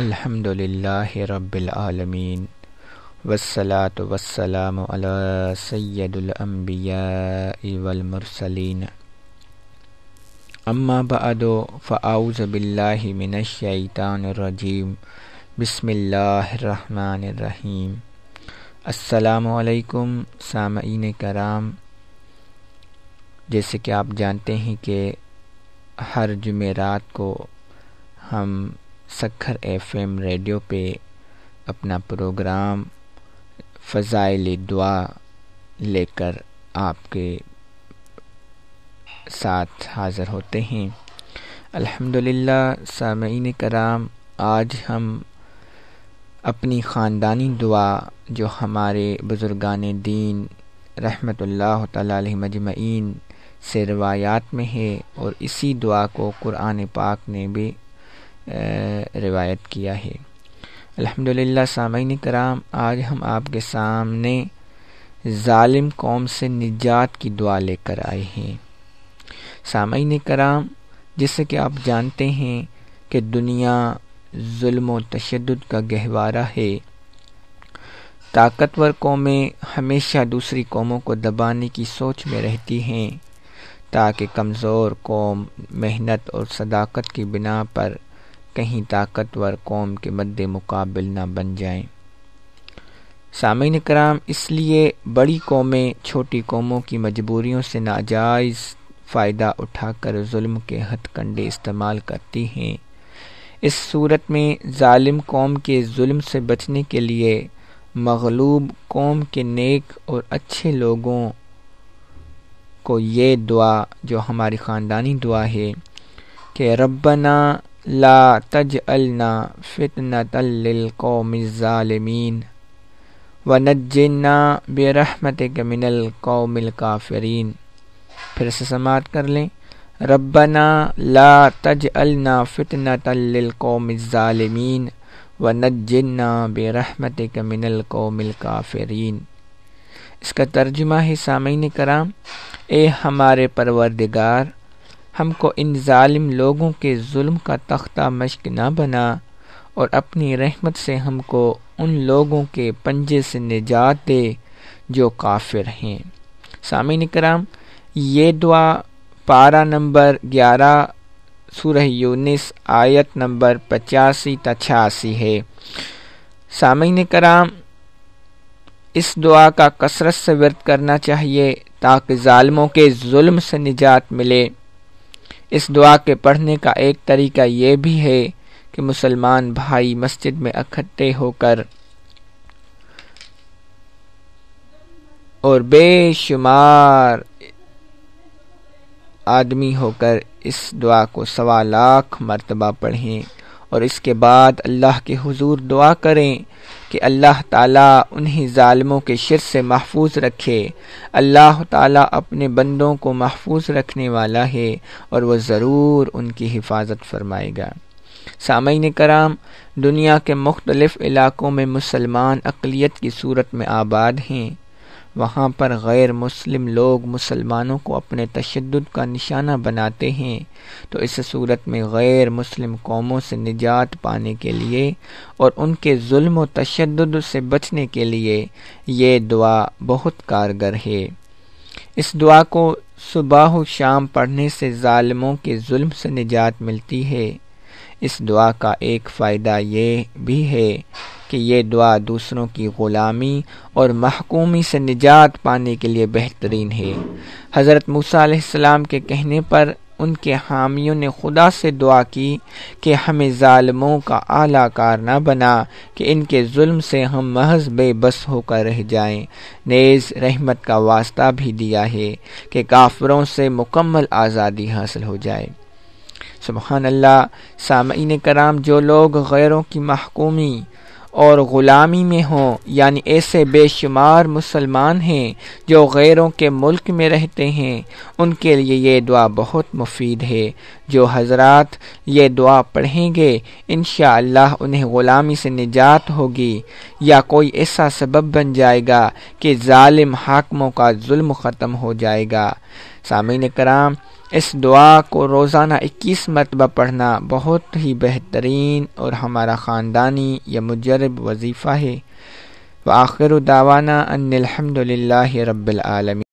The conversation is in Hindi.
अल्हम्दुलिल्लाह रब्बिल आलमीन वस्सलातु वस्सलामु अला सय्यदुल अंबिया वल मुरसलीन अम्मा बअदु फ़ाऊज़ु बिल्लाहि मिनश शैतानिर रजीम बिस्मिल्लाहिर रहमानिर रहीम अस्सलाम वालेकुम सामीन कराम जैसे कि आप जानते हैं कि हर जुमेरात को हम सखर एफएम रेडियो पे अपना प्रोग्राम फ़ज़ाइल दुआ लेकर आपके साथ हाज़र होते हैं अल्हम्दुलिल्लाह सामीन कराम आज हम अपनी ख़ानदानी दुआ जो हमारे बुज़ुर्गान दीन रहमत अलैहि मजमईन से रवायात में है और इसी दुआ को कुरान पाक ने भी रिवायत किया है अल्हम्दुलिल्लाह सामीन कराम आज हम आपके सामने जालिम कौम से निजात की दुआ लेकर आए हैं सामीन कराम जैसे कि आप जानते हैं कि दुनिया जुल्म तशद का गहवारा है ताकतवर कौमें हमेशा दूसरी कौमों को दबाने की सोच में रहती हैं ताकि कमज़ोर कौम मेहनत और सदाकत की बिना पर कहीं ताकतवर कौम के मद्द मुकाबिल ना बन जाएं। सामिन कराम इसलिए बड़ी कौमें छोटी कौमों की मजबूरियों से नाजायज़ फ़ायदा उठाकर जुल्म के हथकंडे इस्तेमाल करती हैं इस सूरत में ालिम कौम के जुल्म से बचने के लिए मगलूब कौम के नेक और अच्छे लोगों को ये दुआ जो हमारी ख़ानदानी दुआ है कि रबना ला तज अलना फ़ितना तलकौमिलमीन व नजना बरहमत मिनल कौमिल काफरीन फिर से समात कर लें रबना ला तज अलना फ़ितना तलकौमिलमीन व नजन्ना बेरहमत मिनल कौमिल काफरीन इसका तर्जुमा ही सामीन कराम ए हमारे परवरदिगार हमको इन ालिम लोगों के जुल्म का तख्ता मश्क ना बना और अपनी रहमत से हमको उन लोगों के पंजे से निजात दे जो काफिर हैं सामिन कराम ये दुआ पारा नंबर ग्यारह सूरह यूनिस आयत नंबर पचासी तछासी है सामिन कराम इस दुआ का कसरत से वर्द करना चाहिए ताकि ालमों के जुल्म से निजात मिले इस दुआ के पढ़ने का एक तरीका ये भी है कि मुसलमान भाई मस्जिद में इकट्ठे होकर और बेशुमार आदमी होकर इस दुआ को सवा लाख मरतबा पढ़ें और इसके बाद अल्लाह के हुजूर दुआ करें कि अल्लाह ताला उन्हीं ालमों के शिर से महफूज रखे अल्लाह ताला अपने बंदों को महफूज रखने वाला है और वह ज़रूर उनकी हिफाजत फरमाएगा सामीन कराम दुनिया के मुख्तलिफ़ इलाक़ों में मुसलमान अकलीत की सूरत में आबाद हैं वहाँ पर गैर मुस्लिम लोग मुसलमानों को अपने तशद का निशाना बनाते हैं तो इस सूरत में गैर मुस्लिम कौमों से निजात पाने के लिए और उनके जुल्म व तशद से बचने के लिए ये दुआ बहुत कारगर है इस दुआ को सुबह शाम पढ़ने से ालमों के जुल्म से निजात मिलती है इस दुआ का एक फ़ायदा ये भी है कि ये दुआ दूसरों की ग़ुलामी और महकूमी से निजात पाने के लिए बेहतरीन है हज़रत मूसीम के कहने पर उनके हामियों ने खुदा से दुआ की कि हमें ालमों का आला कार ना बना कि इनके जुल्म से हम महज बेबस होकर रह जाएं। नेज़ रहमत का वास्ता भी दिया है कि काफरों से मुकम्मल आज़ादी हासिल हो जाए सुबहानल्ला सामीन कराम जो लोग गैरों की महकूमी और ग़ुलामी में हों यानी ऐसे बेशुमार मुसलमान हैं जो गैरों के मुल्क में रहते हैं उनके लिए ये दुआ बहुत मुफीद है जो हजरत ये दुआ पढ़ेंगे इन उन्हें ग़ुलामी से निजात होगी या कोई ऐसा सबब बन जाएगा कि ालिम हाकमों का जुल्म ख़त्म हो जाएगा सामीन कराम इस दुआ को रोज़ाना इक्कीस मरतबा पढ़ना बहुत ही बेहतरीन और हमारा ख़ानदानी या मुजरब वजीफ़ा है व आखिर दावाना अनिलहमदिल्ला रबालमी